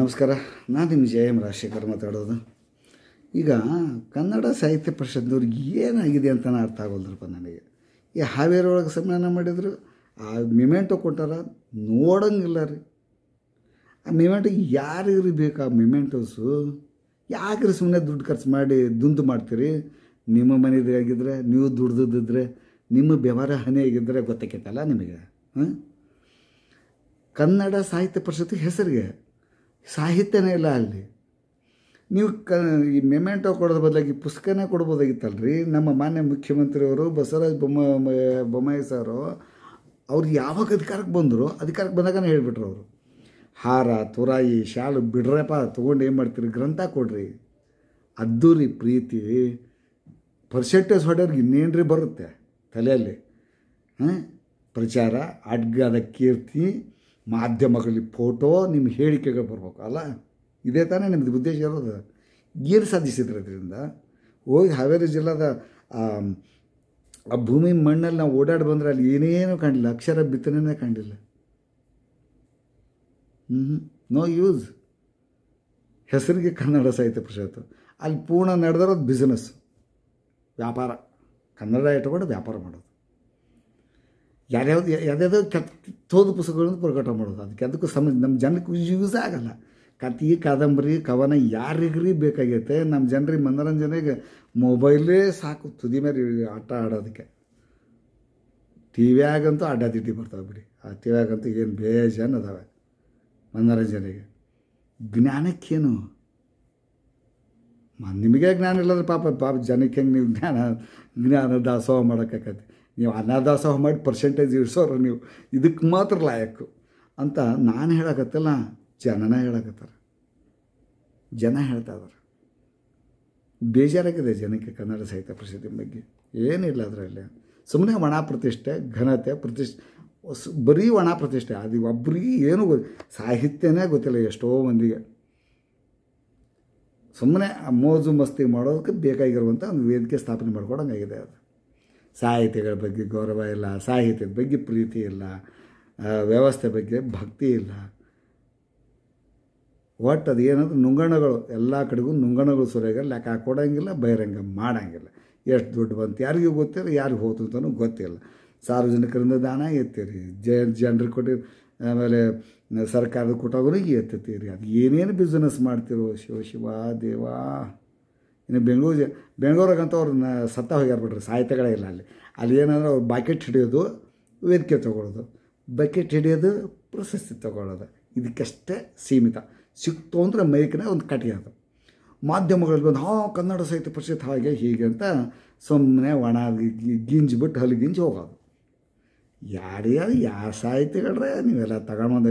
ನಮಸ್ಕಾರ ನಾನು ನಿಮ್ಮ ಜಯ ಎಂ ರಾಜಶೇಖರ್ ಮಾತಾಡೋದು ಈಗ ಕನ್ನಡ ಸಾಹಿತ್ಯ ಪರಿಷತ್ನವ್ರಿಗೆ ಏನಾಗಿದೆ ಅಂತಲೇ ಅರ್ಥ ಆಗೋಲ್ದ್ರಪ್ಪ ನನಗೆ ಈ ಹಾವೇರಿ ಒಳಗೆ ಸಮ್ಮೇಳನ ಮಾಡಿದ್ರು ಆ ಮಿಮೆಂಟು ಕೊಟ್ಟಾರ ನೋಡಂಗಿಲ್ಲ ರೀ ಆ ಮಿಮೆಂಟು ಯಾರಿಗ್ರಿ ಬೇಕು ಆ ಮಿಮೆಂಟೋಸು ಯಾಕ್ರಿ ಸುಮ್ಮನೆ ದುಡ್ಡು ಖರ್ಚು ಮಾಡಿ ದುಂದು ಮಾಡ್ತೀರಿ ನಿಮ್ಮ ಮನೆದು ನೀವು ದುಡ್ದಿದ್ದರೆ ನಿಮ್ಮ ವ್ಯವಹಾರ ಹನಿ ಆಗಿದ್ದರೆ ಗೊತ್ತಾಕೈತಲ್ಲ ನಿಮಗೆ ಹಾಂ ಕನ್ನಡ ಸಾಹಿತ್ಯ ಪರಿಷತ್ತು ಹೆಸರಿಗೆ ಸಾಹಿತ್ಯನೇ ಇಲ್ಲ ಅಲ್ಲಿ ನೀವು ಕ ಈ ಮೆಮೆಂಟೋ ಕೊಡೋದ್ರ ಬದಲಾಗಿ ಪುಸ್ತಕನೇ ಕೊಡ್ಬೋದಾಗಿತ್ತಲ್ರಿ ನಮ್ಮ ಮಾನ್ಯ ಮುಖ್ಯಮಂತ್ರಿಯವರು ಬಸವರಾಜ ಬೊಮ್ಮ ಬೊಮ್ಮಾಯಿ ಸಾರು ಅವ್ರು ಯಾವಾಗ ಅಧಿಕಾರಕ್ಕೆ ಬಂದರು ಅಧಿಕಾರಕ್ಕೆ ಬಂದಾಗನೇ ಹೇಳಿಬಿಟ್ರು ಅವರು ಹಾರ ತುರಾಯಿ ಶಾಲು ಬಿಡ್ರಪ್ಪ ತೊಗೊಂಡು ಏನು ಮಾಡ್ತೀರಿ ಗ್ರಂಥ ಕೊಡ್ರಿ ಅದ್ದೂರಿ ಪ್ರೀತಿ ಪರ್ಸೆಂಟೇಜ್ ಹೊಡೆಯವ್ರಿಗೆ ಇನ್ನೇನು ರೀ ಬರುತ್ತೆ ತಲೆಯಲ್ಲಿ ಹಾಂ ಪ್ರಚಾರ ಅಡ್ಗದ ಕೀರ್ತಿ ಮಾಧ್ಯಮಗಳಲ್ಲಿ ಫೋಟೋ ನಿಮ್ಮ ಹೇಳಿಕೆಗಳು ಬರಬೇಕು ಅಲ್ಲ ಇದೇ ತಾನೇ ನಿಮ್ಮದು ಉದ್ದೇಶ ಇರೋದು ಏನು ಸಾಧಿಸಿದ್ರೆ ಅದರಿಂದ ಹೋಗಿ ಹಾವೇರಿ ಜಿಲ್ಲಾದ ಆ ಭೂಮಿ ಮಣ್ಣಲ್ಲಿ ನಾವು ಓಡಾಡಿ ಬಂದರೆ ಅಲ್ಲಿ ಏನೇನೂ ಕಾಣಲಿಲ್ಲ ಅಕ್ಷರ ಬಿತ್ತನೆನೇ ಕಾಣಲಿಲ್ಲ ಹ್ಞೂ ನೋ ಯೂಸ್ ಹೆಸರಿಗೆ ಕನ್ನಡ ಸಾಹಿತ್ಯ ಪರಿಷತ್ತು ಅಲ್ಲಿ ಪೂರ್ಣ ನಡೆದಿರೋದು ಬಿಸ್ನೆಸ್ ವ್ಯಾಪಾರ ಕನ್ನಡ ಇಟ್ಕೊಂಡು ವ್ಯಾಪಾರ ಮಾಡೋದು ಯಾರ್ಯಾವ್ದು ಯಾವ್ದಾವ್ದೋ ಕತ್ ತೋದ ಪುಸ್ತಕಗಳನ್ನು ಪ್ರಕಟ ಮಾಡೋದು ಅದಕ್ಕೆ ಅದಕ್ಕೂ ಸಂಬಂಧ ನಮ್ಮ ಜನಕ್ಕೆ ಯೂಸ್ ಆಗಲ್ಲ ಕತೆ ಕಾದಂಬರಿ ಕವನ ಯಾರಿಗ್ರಿ ಬೇಕಾಗೈತೆ ನಮ್ಮ ಜನರಿಗೆ ಮನೋರಂಜನೆಗೆ ಮೊಬೈಲೇ ಸಾಕು ತುದಿ ಮೇಲೆ ಆಟ ಆಡೋದಕ್ಕೆ ಟಿ ಅಡ್ಡ ಅಡ್ಡಾದಿಡ್ಡಿ ಬರ್ತಾವೆ ಬಿಡಿ ಆ ಟಿ ಆಗಂತೂ ಏನು ಬೇಜಾನ್ ಅದಾವೆ ಮನೋರಂಜನೆಗೆ ಜ್ಞಾನಕ್ಕೇನು ನಿಮಗೆ ಜ್ಞಾನ ಇಲ್ಲದ್ರೆ ಪಾಪ ಪಾಪ ಜನಕ್ಕೆ ಹೆಂಗೆ ನೀವು ಜ್ಞಾನ ಜ್ಞಾನ ದಾಸೋಹ ಮಾಡೋಕ್ಕಾಗತ್ತೆ ನೀವು ಅನಾದಾಸೋಹ ಮಾಡಿ ಪರ್ಸೆಂಟೇಜ್ ಇಡ್ಸೋರು ನೀವು ಇದಕ್ಕೆ ಮಾತ್ರ ಲಾಯಕ್ಕು ಅಂತ ನಾನು ಹೇಳಕತ್ತಲ್ಲ ಜನನ ಹೇಳಕತ್ತಾರೆ ಜನ ಹೇಳ್ತಾ ಇದಾರೆ ಬೇಜಾರಾಗಿದೆ ಜನಕ್ಕೆ ಕನ್ನಡ ಸಾಹಿತ್ಯ ಪ್ರಸಿದ್ಧಿ ಬಗ್ಗೆ ಏನಿಲ್ಲ ಅದರಲ್ಲಿ ಸುಮ್ಮನೆ ಒಣ ಪ್ರತಿಷ್ಠೆ ಘನತೆ ಪ್ರತಿಷ್ಠೆ ಬರೀ ಒಣ ಪ್ರತಿಷ್ಠೆ ಅದು ಒಬ್ರಿಗೆ ಏನೂ ಗೊತ್ತಿಲ್ಲ ಸಾಹಿತ್ಯನೇ ಗೊತ್ತಿಲ್ಲ ಎಷ್ಟೋ ಮಂದಿಗೆ ಸುಮ್ಮನೆ ಮೋಜು ಮಸ್ತಿ ಮಾಡೋದಕ್ಕೆ ಬೇಕಾಗಿರುವಂಥ ಒಂದು ವೇದಿಕೆ ಸ್ಥಾಪನೆ ಮಾಡ್ಕೊಡಂಗಾಗಿದೆ ಅದು ಸಾಹಿತ್ಯಗಳ ಬಗ್ಗೆ ಗೌರವ ಇಲ್ಲ ಸಾಹಿತ್ಯದ ಬಗ್ಗೆ ಪ್ರೀತಿ ಇಲ್ಲ ವ್ಯವಸ್ಥೆ ಬಗ್ಗೆ ಭಕ್ತಿ ಇಲ್ಲ ಒಟ್ಟು ಅದು ಏನಂದ್ರೆ ನುಂಗಣಗಳು ಎಲ್ಲ ಕಡೆಗೂ ನುಂಗಣಗಳು ಸರಿಯಾಗಿ ಲೆಕ್ಕ ಹಾಕೊಡೋಂಗಿಲ್ಲ ಬಹಿರಂಗ ಮಾಡೋಂಗಿಲ್ಲ ಎಷ್ಟು ದುಡ್ಡು ಬಂತು ಯಾರಿಗೂ ಗೊತ್ತಿಲ್ಲ ಯಾರಿಗೆ ಹೋತು ಅಂತಲೂ ಗೊತ್ತಿಲ್ಲ ಸಾರ್ವಜನಿಕರಿಂದ ದಾನ ಎತ್ತೀರಿ ಜ ಜನರು ಕೊಟ್ಟಿ ಆಮೇಲೆ ಸರ್ಕಾರದ ಕೊಟ್ಟವ್ರಿಗೆ ಎತ್ತೀರಿ ಅದು ಏನೇನು ಬಿಸ್ನೆಸ್ ಮಾಡ್ತಿರೋ ಶಿವ ಶಿವ ದೇವಾ ಇನ್ನು ಬೆಂಗಳೂರು ಬೆಂಗಳೂರಾಗಂತೂ ಅವ್ರನ್ನ ಸತ್ತ ಹೋಗ್ಯಾರ ಬಿಡ್ರಿ ಸಾಹಿತ್ಯಗಳೇ ಇಲ್ಲ ಅಲ್ಲಿ ಅಲ್ಲಿ ಏನಂದ್ರೆ ಅವ್ರು ಬಕೆಟ್ ಹಿಡಿಯೋದು ವೇದಿಕೆ ತೊಗೊಳ್ಳೋದು ಬಕೆಟ್ ಹಿಡಿಯೋದು ಪ್ರಶಸ್ತಿ ತೊಗೊಳ್ಳೋದು ಇದಕ್ಕಷ್ಟೇ ಸೀಮಿತ ಸಿಕ್ತು ಅಂದರೆ ಮೈಕ್ನೇ ಒಂದು ಅದು ಮಾಧ್ಯಮಗಳಲ್ಲಿ ಬಂದು ಹಾಂ ಕನ್ನಡ ಸಾಹಿತ್ಯ ಪರಿಷತ್ ಹಾಗೆ ಹೀಗೆ ಅಂತ ಸುಮ್ಮನೆ ಒಣ ಬಿಟ್ಟು ಹಲ್ಲಿ ಗಿಂಜಿ ಹೋಗೋದು ಯಾರ್ಯಾವ ಯಾವ ಸಾಹಿತ್ಯಗಳ್ರೆ ನೀವೆಲ್ಲ ತಗೊಂಬಂದ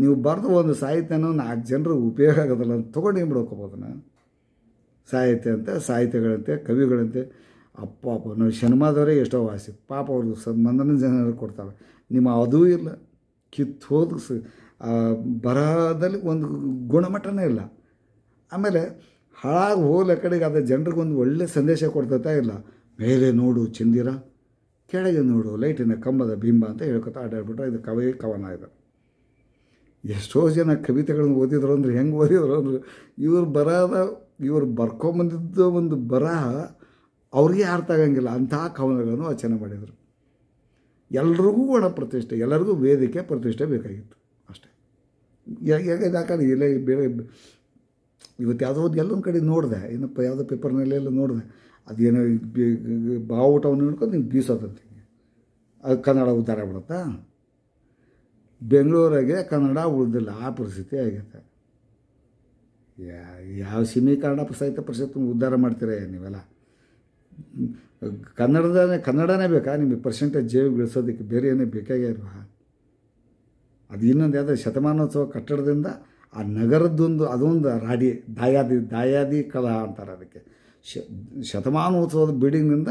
ನೀವು ಬರೆದು ಒಂದು ಸಾಹಿತ್ಯನೂ ನಾಲ್ಕು ಜನರು ಉಪಯೋಗ ಆಗೋದಿಲ್ಲ ಅಂತ ತೊಗೊಂಡು ಹಿಂಬಿಡ್ಕೋಬೋದು ಬಿಡ್ಕೋಬೋದನ್ನ ಸಾಹಿತ್ಯ ಅಂತ ಸಾಹಿತ್ಯಗಳಂತೆ ಕವಿಗಳಂತೆ ಅಪ್ಪ ಅಪ್ಪ ನಾವು ಶನಿಮಾದವರೇ ಎಷ್ಟೋ ವಾಸಿ ಪಾಪ ಅವ್ರಿಗೆ ಸನ್ಮಾನನ ಜನರು ಕೊಡ್ತಾರೆ ನಿಮ್ಮ ಅದೂ ಇಲ್ಲ ಕಿತ್ತು ಸ ಬರಹದಲ್ಲಿ ಒಂದು ಗುಣಮಟ್ಟನೇ ಇಲ್ಲ ಆಮೇಲೆ ಹಾಳಾಗಿ ಹೋಗ್ಲ ಕಡೆಗೆ ಅದು ಒಂದು ಒಳ್ಳೆ ಸಂದೇಶ ಕೊಡ್ತಾ ಇಲ್ಲ ಮೇಲೆ ನೋಡು ಚಂದಿರ ಕೆಳಗೆ ನೋಡು ಲೈಟಿನ ಕಂಬದ ಬಿಂಬ ಅಂತ ಹೇಳ್ಕೊತಾ ಆಟಾಡ್ಬಿಟ್ರೆ ಇದು ಕವಿ ಕವನ ಇದು ಎಷ್ಟೋ ಜನ ಕವಿತೆಗಳನ್ನು ಓದಿದ್ರು ಅಂದ್ರೆ ಹೆಂಗೆ ಓದಿದ್ರು ಅಂದ್ರೆ ಇವರು ಬರಹದ ಇವರು ಬರ್ಕೊಂಬಂದಿದ್ದ ಒಂದು ಬರಹ ಅವ್ರಿಗೆ ಅರ್ಥ ಆಗಂಗಿಲ್ಲ ಅಂತಹ ಕವನಗಳನ್ನು ರಚನೆ ಮಾಡಿದರು ಎಲ್ರಿಗೂ ಒಣ ಪ್ರತಿಷ್ಠೆ ಎಲ್ಲರಿಗೂ ವೇದಿಕೆ ಪ್ರತಿಷ್ಠೆ ಬೇಕಾಗಿತ್ತು ಅಷ್ಟೇ ಯಾಕಂದ್ರೆ ಇಲ್ಲೇ ಬೇರೆ ಇವತ್ತು ಯಾವುದೋ ಒಂದು ಎಲ್ಲೊಂದು ಕಡೆ ನೋಡಿದೆ ಏನಪ್ಪ ಯಾವುದೋ ಪೇಪರ್ನಲ್ಲಿ ಎಲ್ಲ ನೋಡಿದೆ ಅದೇನೋ ಬಾವುಟವನ್ನು ಹಿಡ್ಕೊಂಡು ನಿಮ್ಗೆ ಬೀಸೋದಂತೆ ಅದು ಕನ್ನಡ ಉದ್ಧಾರ ಬಿಡುತ್ತಾ ಬೆಂಗಳೂರಾಗೆ ಕನ್ನಡ ಉಳಿದಿಲ್ಲ ಆ ಪರಿಸ್ಥಿತಿ ಆಗೈತೆ ಯಾ ಯಾವ ಸೀಮೀಕರಣ ಸಾಹಿತ್ಯ ಪರಿಷತ್ತು ಉದ್ಧಾರ ಮಾಡ್ತೀರಾ ನೀವೆಲ್ಲ ಕನ್ನಡದೇ ಕನ್ನಡನೇ ಬೇಕಾ ನಿಮಗೆ ಪರ್ಸೆಂಟೇಜ್ ಜೇವಿ ಬೆಳೆಸೋದಕ್ಕೆ ಬೇರೆ ಏನೇ ಬೇಕಾಗೇ ಅದು ಇನ್ನೊಂದು ಯಾವುದೇ ಶತಮಾನೋತ್ಸವ ಕಟ್ಟಡದಿಂದ ಆ ನಗರದೊಂದು ಅದೊಂದು ರಾಡಿ ದಾಯಾದಿ ದಾಯಾದಿ ಕಲಾ ಅಂತಾರೆ ಅದಕ್ಕೆ ಶ ಶತಮಾನೋತ್ಸವದ ಬಿಲ್ಡಿಂಗ್ನಿಂದ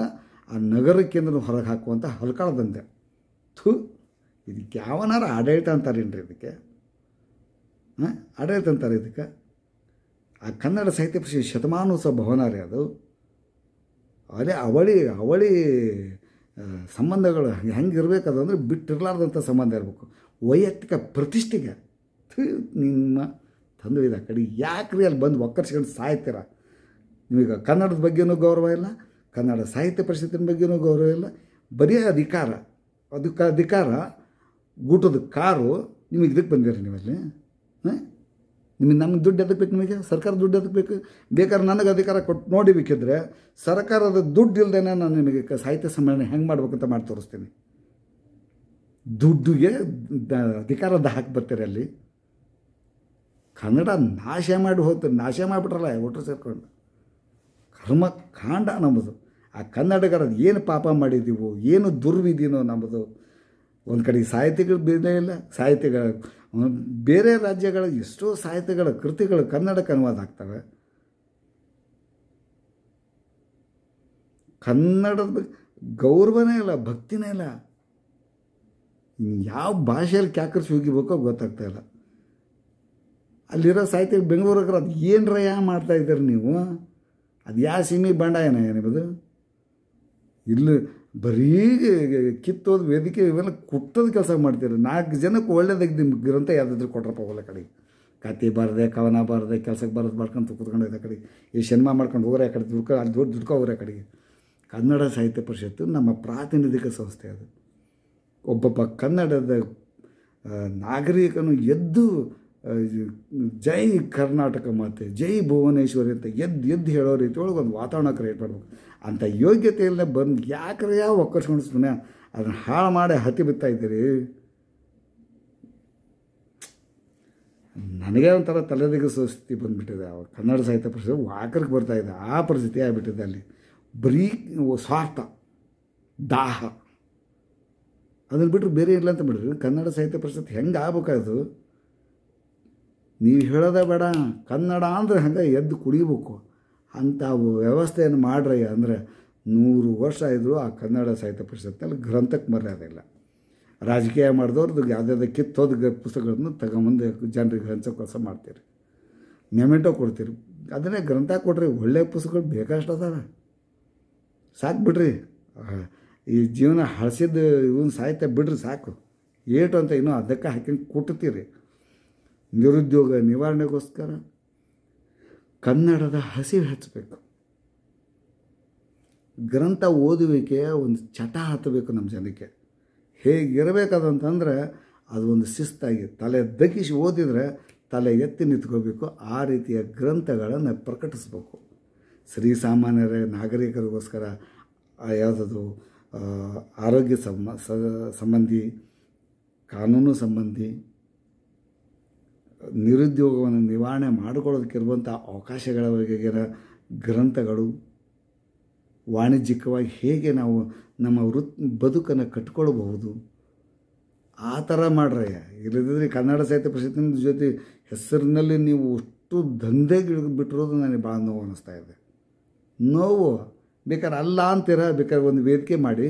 ಆ ನಗರಕ್ಕೆಂದ್ರೆ ಹೊರಗೆ ಹಾಕುವಂಥ ಹಲ್ಕಾಳದಂತೆ ಥೂ ಇದಕ್ಕೆ ಯಾವನಾರ ಆಡಳಿತ ಅಂತಾರೇನ್ರಿ ಇದಕ್ಕೆ ಹಾಂ ಆಡಳಿತ ಅಂತಾರೆ ಇದಕ್ಕೆ ಆ ಕನ್ನಡ ಸಾಹಿತ್ಯ ಪರಿಷತ್ ಶತಮಾನೋತ್ಸವ ಭವನ ರೀ ಅದು ಅದೇ ಅವಳಿ ಅವಳಿ ಸಂಬಂಧಗಳು ಹೆಂಗಿರ್ಬೇಕದಂದ್ರೆ ಬಿಟ್ಟಿರಲಾರ್ದಂಥ ಸಂಬಂಧ ಇರಬೇಕು ವೈಯಕ್ತಿಕ ಪ್ರತಿಷ್ಠೆಗೆ ನಿಮ್ಮ ತಂದು ಇದೆ ಕಡೆ ರೀ ಅಲ್ಲಿ ಬಂದು ಒಕ್ಕರ್ಸ್ಕೊಂಡು ಸಾಯ್ತೀರ ನಿಮಗೆ ಕನ್ನಡದ ಬಗ್ಗೆನೂ ಗೌರವ ಇಲ್ಲ ಕನ್ನಡ ಸಾಹಿತ್ಯ ಪರಿಷತ್ತಿನ ಬಗ್ಗೆನೂ ಗೌರವ ಇಲ್ಲ ಬರೀ ಅಧಿಕಾರ ಅದಕ್ಕೆ ಅಧಿಕಾರ ಊಟದ ಕಾರು ನಿಮಗೆ ಇದಕ್ಕೆ ಬಂದಿರಿ ನೀವಲ್ಲಿ ಹಾಂ ನಿಮಗೆ ನಮ್ಗೆ ದುಡ್ಡು ಅದಕ್ಕೆ ಬೇಕು ನಿಮಗೆ ಸರ್ಕಾರ ದುಡ್ಡು ಅದಕ್ಕೆ ಬೇಕು ಬೇಕಾದ್ರೆ ನನಗೆ ಅಧಿಕಾರ ಕೊಟ್ಟು ನೋಡಿ ಬೇಕಿದ್ರೆ ಸರ್ಕಾರದ ದುಡ್ಡು ಇಲ್ಲದೇನೆ ನಾನು ನಿಮಗೆ ಸಾಹಿತ್ಯ ಸಮ್ಮೇಳನ ಹೆಂಗೆ ಮಾಡ್ಬೇಕಂತ ಮಾಡಿ ತೋರಿಸ್ತೀನಿ ದುಡ್ಡುಗೆ ಅಧಿಕಾರದ ಹಾಕಿ ಬರ್ತೀರಿ ಅಲ್ಲಿ ಕನ್ನಡ ನಾಶ ಮಾಡಿ ಹೋಗ್ತಾರೆ ನಾಶ ಮಾಡಿಬಿಟ್ರಲ್ಲ ಒಟ್ಟರು ಸೇರ್ಕೊಂಡು ಕರ್ಮ ಕಾಂಡ ನಮ್ಮದು ಆ ಕನ್ನಡಗರ ಏನು ಪಾಪ ಮಾಡಿದ್ದೀವೋ ಏನು ದುರ್ವಿದೀನೋ ನಮ್ಮದು ಒಂದು ಕಡೆ ಸಾಹಿತಿಗಳು ಬೇರೆ ಇಲ್ಲ ಸಾಹಿತಿಗಳ ಬೇರೆ ರಾಜ್ಯಗಳ ಎಷ್ಟೋ ಸಾಹಿತ್ಯಗಳ ಕೃತಿಗಳು ಕನ್ನಡಕ್ಕೆ ಅನುವಾದ ಆಗ್ತವೆ ಕನ್ನಡದ ಗೌರವನೇ ಇಲ್ಲ ಭಕ್ತಿನೇ ಇಲ್ಲ ಯಾವ ಭಾಷೆಯಲ್ಲಿ ಕ್ಯಾಕರಿಸಿ ಹೋಗಿಬೇಕೋ ಗೊತ್ತಾಗ್ತಾ ಇಲ್ಲ ಅಲ್ಲಿರೋ ಸಾಹಿತ್ಯ ಬೆಂಗಳೂರಿಗೆ ಅದು ಏನರ ರಯ ಮಾಡ್ತಾ ಇದ್ದೀರಿ ನೀವು ಅದು ಯಾವ ಸಿಮಿ ಬಂಡಾಯನ ಏನಿರೋದು ಇಲ್ಲಿ ಬರೀ ಕಿತ್ತೋದು ವೇದಿಕೆ ಇವೆಲ್ಲ ಕುಟ್ಟೋದು ಕೆಲಸ ಮಾಡ್ತೀರಿ ನಾಲ್ಕು ಜನಕ್ಕೆ ಒಳ್ಳೇದಾಗಿ ನಿಮ್ಮ ಗ್ರಂಥ ಯಾವುದಾದ್ರೂ ಕೊಟ್ರಪ್ಪ ಹೋಗಲ್ಲ ಕಡೆ ಕತೆ ಬಾರದೆ ಕವನ ಬಾರದೆ ಕೆಲಸಕ್ಕೆ ಬಾರದು ಮಾಡ್ಕೊಂಡು ಕೂತ್ಕೊಂಡು ಆ ಕಡೆ ಈ ಸಿನಿಮಾ ಮಾಡ್ಕೊಂಡು ಹೋಗ್ರೆ ಆ ಕಡೆ ದುಡ್ಕೊ ಅಲ್ಲಿ ದೊಡ್ಡ ದುಡ್ಕೊ ಕಡೆಗೆ ಕನ್ನಡ ಸಾಹಿತ್ಯ ಪರಿಷತ್ತು ನಮ್ಮ ಪ್ರಾತಿನಿಧಿಕ ಸಂಸ್ಥೆ ಅದು ಒಬ್ಬೊಬ್ಬ ಕನ್ನಡದ ನಾಗರಿಕನು ಎದ್ದು ಜೈ ಕರ್ನಾಟಕ ಮಾತೆ ಜೈ ಭುವನೇಶ್ವರಿ ಅಂತ ಎದ್ದು ಎದ್ದು ಹೇಳೋ ರೀತಿ ಒಳಗೆ ಒಂದು ವಾತಾವರಣ ಕ್ರಿಯೇಟ್ ಮಾಡ್ಬೇಕು ಅಂಥ ಯೋಗ್ಯತೆ ಬಂದು ಯಾಕ್ರೆ ಯಾವ ಒಕ್ಕರ್ಸ್ಕೊಂಡು ಸುಮ್ಮನೆ ಅದನ್ನು ಹಾಳು ಮಾಡಿ ಹತ್ತಿ ಬಿತ್ತಾಯಿದ್ದೀರಿ ನನಗೆ ಒಂಥರ ತಲೆದಿಗ ಸುಸ್ಥಿತಿ ಬಂದುಬಿಟ್ಟಿದೆ ಅವಾಗ ಕನ್ನಡ ಸಾಹಿತ್ಯ ಪರಿಷತ್ ವಾಕರ್ಗೆ ಬರ್ತಾಯಿದೆ ಆ ಪರಿಸ್ಥಿತಿ ಆಗಿಬಿಟ್ಟಿದೆ ಅಲ್ಲಿ ಬರೀ ಸ್ವಾರ್ಥ ದಾಹ ಅದನ್ನು ಬಿಟ್ಟರೆ ಬೇರೆ ಇಲ್ಲ ಅಂತ ಬಿಡ್ರಿ ಕನ್ನಡ ಸಾಹಿತ್ಯ ಪರಿಸ್ಥಿತಿ ಹೆಂಗೆ ಆಗ್ಬೇಕಾಯ್ತು ನೀವು ಹೇಳೋದೇ ಬೇಡ ಕನ್ನಡ ಅಂದರೆ ಹಂಗೆ ಎದ್ದು ಕುಡಿಬೇಕು ಅಂಥ ವ್ಯವಸ್ಥೆಯನ್ನು ಮಾಡ್ರಿ ಅಂದರೆ ನೂರು ವರ್ಷ ಇದ್ರು ಆ ಕನ್ನಡ ಸಾಹಿತ್ಯ ಪರಿಷತ್ನಲ್ಲಿ ಗ್ರಂಥಕ್ಕೆ ಮರ್ಯಾದೆ ಇಲ್ಲ ರಾಜಕೀಯ ಮಾಡಿದವ್ರದ್ದು ಯಾವುದಾದ್ರು ಕಿತ್ತೋದ ಪುಸ್ತಕಗಳನ್ನು ತಗೊಂಬಂದು ಜನರಿಗೆ ಹಂಚೋ ಕೆಲಸ ಮಾಡ್ತೀರಿ ಮೆಮೆಂಟೋ ಕೊಡ್ತೀರಿ ಅದನ್ನೇ ಗ್ರಂಥ ಕೊಡ್ರಿ ಒಳ್ಳೆಯ ಪುಸ್ತಕಗಳು ಬೇಕಷ್ಟು ಅದಾವೆ ಬಿಡ್ರಿ ಈ ಜೀವನ ಹಳಸಿದ ಇವನ್ ಸಾಹಿತ್ಯ ಬಿಡ್ರಿ ಸಾಕು ಏಟು ಅಂತ ಇನ್ನೂ ಅದಕ್ಕೆ ಹಾಕಿ ಕುಟ್ತೀರಿ ನಿರುದ್ಯೋಗ ನಿವಾರಣೆಗೋಸ್ಕರ ಕನ್ನಡದ ಹಸಿವು ಹಚ್ಚಬೇಕು ಗ್ರಂಥ ಓದುವಿಕೆ ಒಂದು ಚಟ ಹತ್ತಬೇಕು ನಮ್ಮ ಜನಕ್ಕೆ ಹೇಗಿರಬೇಕಾದಂತಂದರೆ ಅದು ಒಂದು ಶಿಸ್ತಾಗಿ ತಲೆ ದಗಿಸಿ ಓದಿದರೆ ತಲೆ ಎತ್ತಿ ನಿಂತ್ಕೋಬೇಕು ಆ ರೀತಿಯ ಗ್ರಂಥಗಳನ್ನು ಪ್ರಕಟಿಸ್ಬೇಕು ಶ್ರೀ ಸಾಮಾನ್ಯರ ನಾಗರಿಕರಿಗೋಸ್ಕರ ಯಾವುದದು ಆರೋಗ್ಯ ಸಂಬಂಧಿ ಕಾನೂನು ಸಂಬಂಧಿ ನಿರುದ್ಯೋಗವನ್ನು ನಿವಾರಣೆ ಮಾಡಿಕೊಳ್ಳೋದಕ್ಕಿರುವಂಥ ಅವಕಾಶಗಳ ಬಗೆಗಿನ ಗ್ರಂಥಗಳು ವಾಣಿಜ್ಯಿಕವಾಗಿ ಹೇಗೆ ನಾವು ನಮ್ಮ ವೃತ್ ಬದುಕನ್ನು ಕಟ್ಕೊಳ್ಬಹುದು ಆ ಥರ ಮಾಡ್ರೆ ಇಲ್ಲದಿದ್ದರೆ ಕನ್ನಡ ಸಾಹಿತ್ಯ ಪರಿಷತ್ತಿನ ಜೊತೆ ಹೆಸರಿನಲ್ಲಿ ನೀವು ಅಷ್ಟು ಗಿಡ ಬಿಟ್ಟಿರೋದು ನನಗೆ ಭಾಳ ನೋವು ಅನ್ನಿಸ್ತಾ ಇದೆ ನೋವು ಬೇಕಾದ್ರೆ ಅಲ್ಲ ಅಂತೀರ ಬೇಕಾದ್ರೆ ಒಂದು ವೇದಿಕೆ ಮಾಡಿ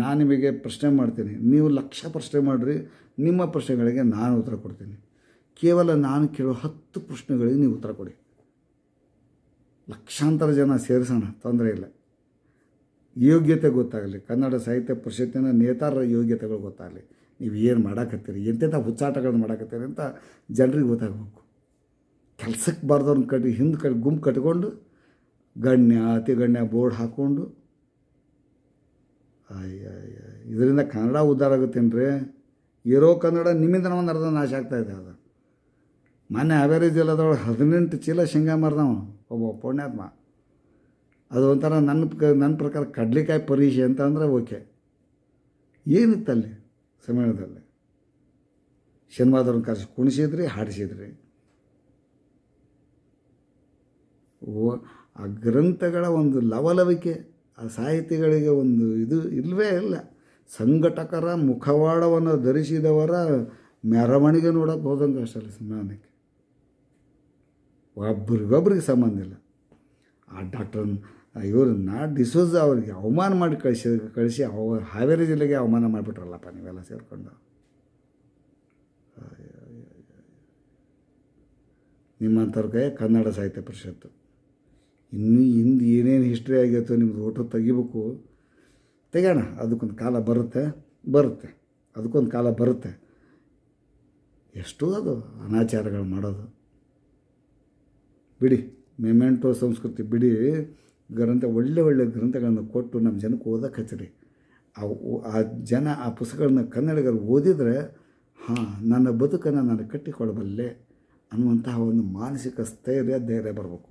ನಾನು ನಿಮಗೆ ಪ್ರಶ್ನೆ ಮಾಡ್ತೀನಿ ನೀವು ಲಕ್ಷ ಪ್ರಶ್ನೆ ಮಾಡಿರಿ ನಿಮ್ಮ ಪ್ರಶ್ನೆಗಳಿಗೆ ನಾನು ಉತ್ತರ ಕೊಡ್ತೀನಿ ಕೇವಲ ನಾನು ಕೇಳೋ ಹತ್ತು ಪ್ರಶ್ನೆಗಳಿಗೆ ನೀವು ಉತ್ತರ ಕೊಡಿ ಲಕ್ಷಾಂತರ ಜನ ಸೇರಿಸೋಣ ತೊಂದರೆ ಇಲ್ಲ ಯೋಗ್ಯತೆ ಗೊತ್ತಾಗಲಿ ಕನ್ನಡ ಸಾಹಿತ್ಯ ಪರಿಷತ್ತಿನ ನೇತಾರರ ಯೋಗ್ಯತೆಗಳು ಗೊತ್ತಾಗಲಿ ನೀವು ಏನು ಮಾಡಾಕತ್ತೀರಿ ಎಂತೆಂಥ ಹುಚ್ಚಾಟಗಳನ್ನ ಮಾಡಾಕತ್ತೀರಿ ಅಂತ ಜನರಿಗೆ ಗೊತ್ತಾಗಬೇಕು ಕೆಲಸಕ್ಕೆ ಬಾರ್ದವ್ರನ್ನ ಕಟ್ಟಿ ಹಿಂದೆ ಕಟ್ಟಿ ಗುಂಪು ಕಟ್ಕೊಂಡು ಗಣ್ಯ ಅತಿ ಗಣ್ಯ ಬೋರ್ಡ್ ಹಾಕ್ಕೊಂಡು ಅಯ್ಯ ಇದರಿಂದ ಕನ್ನಡ ಉದ್ಧಾರ ಆಗುತ್ತೇನ್ರಿ ಇರೋ ಕನ್ನಡ ನಿಮ್ಮಿಂದ ನಮ್ಮ ಅರ್ಧ ನಾಶ ಆಗ್ತಾಯಿದೆ ಅದು ಮೊನ್ನೆ ಹಾವೇರಿ ಜಿಲ್ಲೆದೊಳಗೆ ಹದಿನೆಂಟು ಚೀಲ ಶೇಂಗಾ ಮಾರ್ದವ ಒಬ್ಬ ಪುಣ್ಯಾತ್ಮ ಅದು ಒಂಥರ ನನ್ನ ನನ್ನ ಪ್ರಕಾರ ಕಡ್ಲಿಕಾಯಿ ಪರೀಕ್ಷೆ ಅಂತ ಅಂದರೆ ಓಕೆ ಏನಿತ್ತಲ್ಲಿ ಸಮ್ಮೇಳನದಲ್ಲಿ ಶನಿವಾರದವ್ರನ್ನ ಕರೆಸಿ ಕುಣಿಸಿದ್ರಿ ಹಾಡಿಸಿದ್ರಿ ಓ ಆ ಗ್ರಂಥಗಳ ಒಂದು ಲವಲವಿಕೆ ಆ ಸಾಹಿತಿಗಳಿಗೆ ಒಂದು ಇದು ಇಲ್ಲವೇ ಇಲ್ಲ ಸಂಘಟಕರ ಮುಖವಾಡವನ್ನು ಧರಿಸಿದವರ ಮೆರವಣಿಗೆ ನೋಡೋಕೆ ಹೋದಂಗೆ ಅಷ್ಟಲ್ಲ ಸಮ್ಮೇಳನಕ್ಕೆ ಒಬ್ರಿಗೊಬ್ರಿಗೆ ಸಂಬಂಧ ಇಲ್ಲ ಆ ಡಾಕ್ಟರ್ ಇವ್ರನ್ನ ಡಿಸೋಸ್ ಅವ್ರಿಗೆ ಅವಮಾನ ಮಾಡಿ ಕಳಿಸಿ ಕಳಿಸಿ ಅವ ಹಾವೇರಿ ಜಿಲ್ಲೆಗೆ ಅವಮಾನ ಮಾಡಿಬಿಟ್ರಲ್ಲಪ್ಪ ನೀವೆಲ್ಲ ಸೇರಿಕೊಂಡು ನಿಮ್ಮಂಥವ್ರ ಕೈ ಕನ್ನಡ ಸಾಹಿತ್ಯ ಪರಿಷತ್ತು ಇನ್ನು ಹಿಂದೆ ಏನೇನು ಹಿಸ್ಟ್ರಿ ಆಗಿತ್ತು ನಿಮ್ದು ಊಟ ತೆಗಿಬೇಕು ತೆಗೋಣ ಅದಕ್ಕೊಂದು ಕಾಲ ಬರುತ್ತೆ ಬರುತ್ತೆ ಅದಕ್ಕೊಂದು ಕಾಲ ಬರುತ್ತೆ ಎಷ್ಟೋ ಅದು ಅನಾಚಾರಗಳು ಮಾಡೋದು ಬಿಡಿ ಮೆಮೆಂಟೋ ಸಂಸ್ಕೃತಿ ಬಿಡಿ ಗ್ರಂಥ ಒಳ್ಳೆ ಒಳ್ಳೆ ಗ್ರಂಥಗಳನ್ನು ಕೊಟ್ಟು ನಮ್ಮ ಜನಕ್ಕೆ ಓದಕ್ಕೆ ಹಚ್ಚಿರಿ ಆ ಜನ ಆ ಪುಸ್ತಕಗಳನ್ನ ಕನ್ನಡಿಗರು ಓದಿದರೆ ಹಾಂ ನನ್ನ ಬದುಕನ್ನು ನಾನು ಕಟ್ಟಿಕೊಳ್ಳಬಲ್ಲೆ ಅನ್ನುವಂತಹ ಒಂದು ಮಾನಸಿಕ ಸ್ಥೈರ್ಯ ಧೈರ್ಯ ಬರಬೇಕು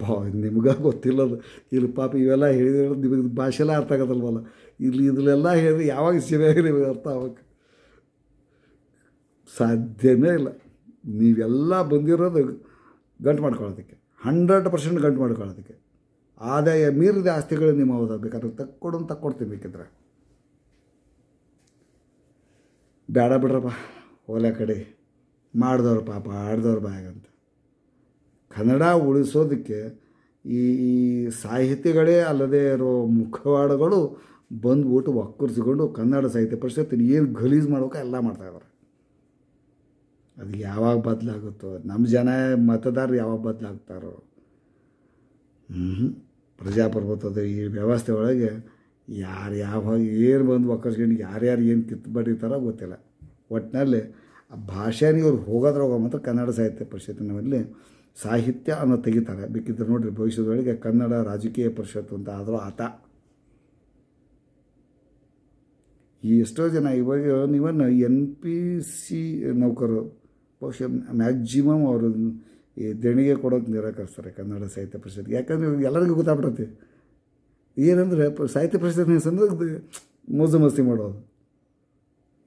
ಬಾ ನಿಮ್ಗೆ ಗೊತ್ತಿಲ್ಲದು ಇಲ್ಲಿ ಪಾಪ ಇವೆಲ್ಲ ಹೇಳಿದ್ರೆ ನಿಮಗೆ ಭಾಷೆಲ್ಲ ಅರ್ಥ ಆಗೋದಲ್ವಲ್ಲ ಇಲ್ಲಿ ಇದನ್ನೆಲ್ಲ ಹೇಳಿದ್ರೆ ಯಾವಾಗ ಸರಿಯಾಗಿ ನಿಮಗೆ ಅರ್ಥ ಆಗಬೇಕು ಸಾಧ್ಯವೇ ಇಲ್ಲ ನೀವೆಲ್ಲ ಬಂದಿರೋದು ಗಂಟು ಮಾಡ್ಕೊಳ್ಳೋದಕ್ಕೆ ಹಂಡ್ರೆಡ್ ಪರ್ಸೆಂಟ್ ಗಂಟು ಮಾಡ್ಕೊಳ್ಳೋದಕ್ಕೆ ಆದಾಯ ಮೀರಿದ ಆಸ್ತಿಗಳು ನಿಮ್ಮ ಹೌದಾ ಬೇಕಾದ್ರೆ ತಕ್ಕೊಡು ಕೊಡ್ತೀನಿ ಬೇಕಿದ್ರೆ ಬೇಡ ಬಿಡ್ರಪ್ಪ ಒಲೆ ಕಡೆ ಮಾಡಿದವ್ರ ಪಾಪ ಆಡ್ದವ್ರ ಬಾಯಾಗಂತ ಕನ್ನಡ ಉಳಿಸೋದಕ್ಕೆ ಈ ಸಾಹಿತಿಗಳೇ ಅಲ್ಲದೆ ಇರೋ ಮುಖವಾಡಗಳು ಬಂದ್ಬಿಟ್ಟು ಒಕ್ಕರಿಸಿಕೊಂಡು ಕನ್ನಡ ಸಾಹಿತ್ಯ ಪರಿಷತ್ತಿನ ಏನು ಗಲೀಜು ಮಾಡ್ಬೇಕು ಎಲ್ಲ ಮಾಡ್ತಾಯಿದ್ದಾರೆ ಅದು ಯಾವಾಗ ಬದಲಾಗುತ್ತೋ ನಮ್ಮ ಜನ ಮತದಾರರು ಯಾವಾಗ ಬದಲಾಗ್ತಾರೋ ಹ್ಞೂ ಪ್ರಜಾಪ್ರಭುತ್ವದ ಈ ವ್ಯವಸ್ಥೆ ಒಳಗೆ ಯಾರು ಯಾವಾಗ ಏನು ಬಂದು ಒಕ್ಕರ್ಸ್ಕೊಂಡು ಯಾರ್ಯಾರು ಏನು ಕಿತ್ತು ಗೊತ್ತಿಲ್ಲ ಒಟ್ಟಿನಲ್ಲಿ ಆ ಭಾಷೆನೇ ಇವ್ರು ಹೋಗೋದ್ರಾಗ ಮಾತ್ರ ಕನ್ನಡ ಸಾಹಿತ್ಯ ಪರಿಷತ್ತಿನಲ್ಲಿ ಸಾಹಿತ್ಯ ಅನ್ನೋ ತೆಗಿತಾರೆ ಬೇಕಿದ್ರೆ ನೋಡಿರಿ ಭವಿಷ್ಯದೊಳಗೆ ಕನ್ನಡ ರಾಜಕೀಯ ಪರಿಷತ್ತು ಅಂತ ಆದರೂ ಆತ ಈ ಎಷ್ಟೋ ಜನ ಇವಾಗ ನೀವನ್ನ ಎನ್ ಪಿ ಸಿ ನೌಕರು ಬಹುಶಃ ಮ್ಯಾಕ್ಸಿಮಮ್ ಅವರು ಈ ದೇಣಿಗೆ ಕೊಡೋಕೆ ನಿರಾಕರಿಸ್ತಾರೆ ಕನ್ನಡ ಸಾಹಿತ್ಯ ಪರಿಷತ್ಗೆ ಯಾಕಂದರೆ ಎಲ್ಲರಿಗೂ ಗೊತ್ತಾಗ್ಬಿಡತ್ತೆ ಏನಂದರೆ ಸಾಹಿತ್ಯ ಪರಿಷತ್ತಿನ ಸಂದರ್ಭದಲ್ಲಿ ಮೋಜು ಮಸ್ತಿ ಮಾಡೋದು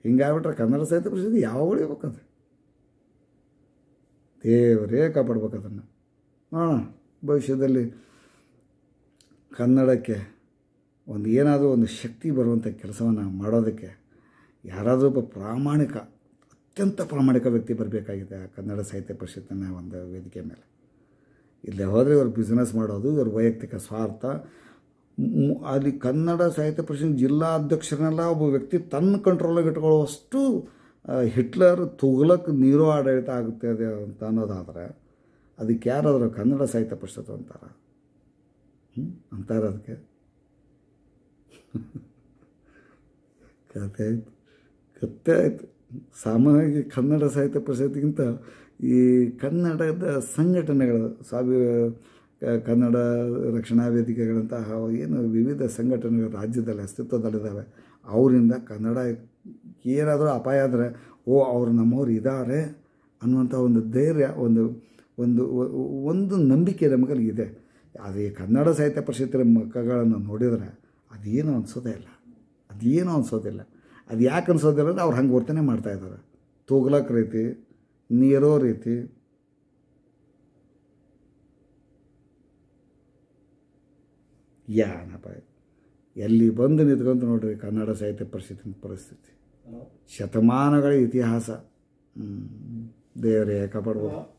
ಹಿಂಗಾಗ್ಬಿಟ್ರೆ ಕನ್ನಡ ಸಾಹಿತ್ಯ ಪರಿಷತ್ ಯಾವಾಗ ಇರ್ಬೇಕದು ದೇವರೇ ಕಾಪಾಡ್ಬೇಕು ಅದನ್ನು ನೋಡೋಣ ಭವಿಷ್ಯದಲ್ಲಿ ಕನ್ನಡಕ್ಕೆ ಒಂದು ಏನಾದರೂ ಒಂದು ಶಕ್ತಿ ಬರುವಂಥ ಕೆಲಸವನ್ನು ಮಾಡೋದಕ್ಕೆ ಯಾರಾದರೂ ಒಬ್ಬ ಪ್ರಾಮಾಣಿಕ ಅತ್ಯಂತ ಪ್ರಾಮಾಣಿಕ ವ್ಯಕ್ತಿ ಬರಬೇಕಾಗಿದೆ ಆ ಕನ್ನಡ ಸಾಹಿತ್ಯ ಪರಿಷತ್ತಿನ ಒಂದು ವೇದಿಕೆ ಮೇಲೆ ಇಲ್ಲಿ ಹೋದರೆ ಇವರು ಬಿಸ್ನೆಸ್ ಮಾಡೋದು ಇವ್ರ ವೈಯಕ್ತಿಕ ಸ್ವಾರ್ಥ ಅಲ್ಲಿ ಕನ್ನಡ ಸಾಹಿತ್ಯ ಪರಿಷತ್ ಜಿಲ್ಲಾ ಅಧ್ಯಕ್ಷರನ್ನೆಲ್ಲ ಒಬ್ಬ ವ್ಯಕ್ತಿ ತನ್ನ ಕಂಟ್ರೋಲಾಗಿ ಇಟ್ಕೊಳ್ಳುವಷ್ಟು ಹಿಟ್ಲರ್ ತುಗ್ಲಕ್ ನೀರು ಆಡಳಿತ ಆಗುತ್ತೆ ಅಂತ ಅನ್ನೋದಾದರೆ ಅದಕ್ಕೆ ಯಾರಾದರೂ ಕನ್ನಡ ಸಾಹಿತ್ಯ ಪರಿಷತ್ತು ಅಂತಾರೆ ಅಂತಾರೆ ಅದಕ್ಕೆ ಕತೆ ಆಯಿತು ಕತ್ತೆ ಆಯಿತು ಸಾಮಾನ್ಯವಾಗಿ ಕನ್ನಡ ಸಾಹಿತ್ಯ ಪರಿಷತ್ತಿಗಿಂತ ಈ ಕನ್ನಡದ ಸಂಘಟನೆಗಳು ಸ್ವಾಭಿ ಕನ್ನಡ ರಕ್ಷಣಾ ವೇದಿಕೆಗಳಂತಹ ಏನು ವಿವಿಧ ಸಂಘಟನೆಗಳು ರಾಜ್ಯದಲ್ಲಿ ಅಸ್ತಿತ್ವದಲ್ಲಿದ್ದಾವೆ ಅವರಿಂದ ಕನ್ನಡ ಏನಾದರೂ ಅಪಾಯ ಆದರೆ ಓ ಅವರು ನಮ್ಮವ್ರು ಇದ್ದಾರೆ ಅನ್ನುವಂಥ ಒಂದು ಧೈರ್ಯ ಒಂದು ಒಂದು ಒಂದು ನಂಬಿಕೆ ನಮಗಲ್ಲಿ ಇದೆ ಅದು ಈ ಕನ್ನಡ ಸಾಹಿತ್ಯ ಪರಿಷತ್ತಿನ ಮಕ್ಕಗಳನ್ನು ನೋಡಿದರೆ ಅದೇನೋ ಅನಿಸೋದೇ ಇಲ್ಲ ಅದೇನೋ ಅನಿಸೋದಿಲ್ಲ ಅದು ಯಾಕೆ ಅನ್ಸೋದಿಲ್ಲ ಅವ್ರು ಹಂಗೆ ವರ್ತನೆ ಮಾಡ್ತಾಯಿದ್ದಾರೆ ತೂಗ್ಲಕ್ ರೀತಿ ನೀರೋ ರೀತಿ ಯಾನಪ್ಪ ಎಲ್ಲಿ ಬಂದು ನಿಂತ್ಕೊಂತ ನೋಡ್ರಿ ಕನ್ನಡ ಸಾಹಿತ್ಯ ಪರಿಷತ್ತಿನ ಪರಿಸ್ಥಿತಿ ಶತಮಾನಗಳ ಇತಿಹಾಸ ದೇವರೇ ಕಾಪಾಡ್ಬೋದು